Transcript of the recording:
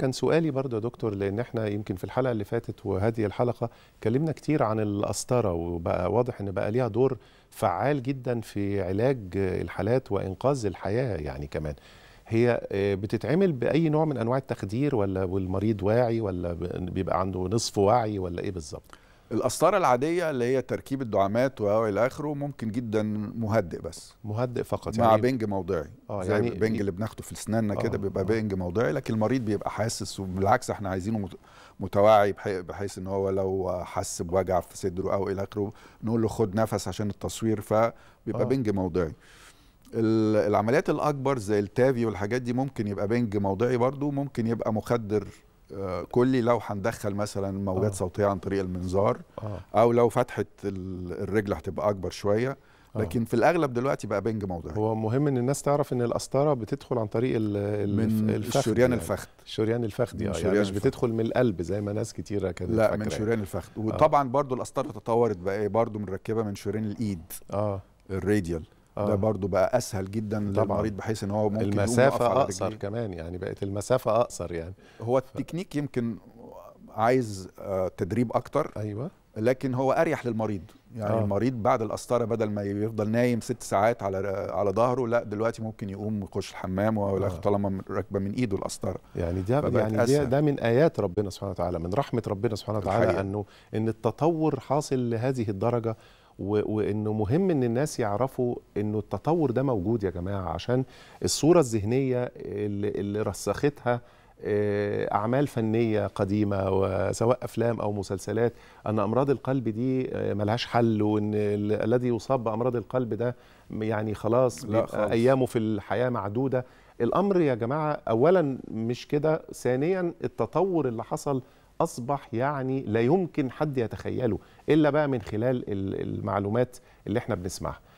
كان سؤالي برضه يا دكتور لان احنا يمكن في الحلقه اللي فاتت وهذه الحلقه اتكلمنا كتير عن القسطره وبقى واضح ان بقى ليها دور فعال جدا في علاج الحالات وانقاذ الحياه يعني كمان هي آه، بتتعمل باي نوع من انواع التخدير ولا والمريض واعي ولا بيبقى عنده نصف وعي ولا ايه بالظبط القسطره العاديه اللي هي تركيب الدعامات والى آه اخره ممكن جدا مهدئ بس مهدئ فقط مع يعني بنج موضعي اه يعني البنج اللي بناخده في اسناننا كده آه. بيبقى آه. بنج موضعي لكن المريض بيبقى حاسس وبالعكس احنا عايزينه متواعي بحيث ان هو لو حس بوجع في صدره او الى اخره نقول له خد نفس عشان التصوير فبيبقى آه. بنج موضعي العمليات الاكبر زي التافي والحاجات دي ممكن يبقى بنج موضعي برضو ممكن يبقى مخدر آه، كلي لو هندخل مثلا موجات آه. صوتيه عن طريق المنظار آه. او لو فتحه الرجل هتبقى اكبر شويه آه. لكن في الاغلب دلوقتي بقى بنج موضعي هو مهم ان الناس تعرف ان القسطره بتدخل عن طريق من الفخد شريان يعني. الفخذ شريان الفخذ آه، يعني, يعني مش بتدخل من القلب زي ما ناس كتيره كانت لا من يعني. شريان يعني. الفخذ وطبعا برضو القسطره تطورت بقى إيه، برضو مركبه من شريان الايد اه الراديال آه. ده برضو بقى اسهل جدا طبعا. للمريض بحيث ان هو ممكن المسافه اقصر كمان يعني بقت المسافه اقصر يعني هو التكنيك ف... يمكن عايز آه، تدريب اكتر ايوه لكن هو اريح للمريض يعني آه. المريض بعد القسطره بدل ما يفضل نايم ست ساعات على على ظهره لا دلوقتي ممكن يقوم يخش الحمام آه. طالما راكبه من ايده القسطره يعني ده يعني ده, ده من ايات ربنا سبحانه وتعالى من رحمه ربنا سبحانه وتعالى انه ان التطور حاصل لهذه الدرجه وانه مهم ان الناس يعرفوا انه التطور ده موجود يا جماعه عشان الصوره الذهنيه اللي, اللي رسختها آه، اعمال فنيه قديمه وسواء افلام او مسلسلات ان امراض القلب دي آه، ملهاش حل وان الذي يصاب بامراض القلب ده يعني خلاص خلاص ايامه في الحياه معدوده الامر يا جماعه اولا مش كده ثانيا التطور اللي حصل اصبح يعني لا يمكن حد يتخيله الا بقى من خلال المعلومات اللي احنا بنسمعها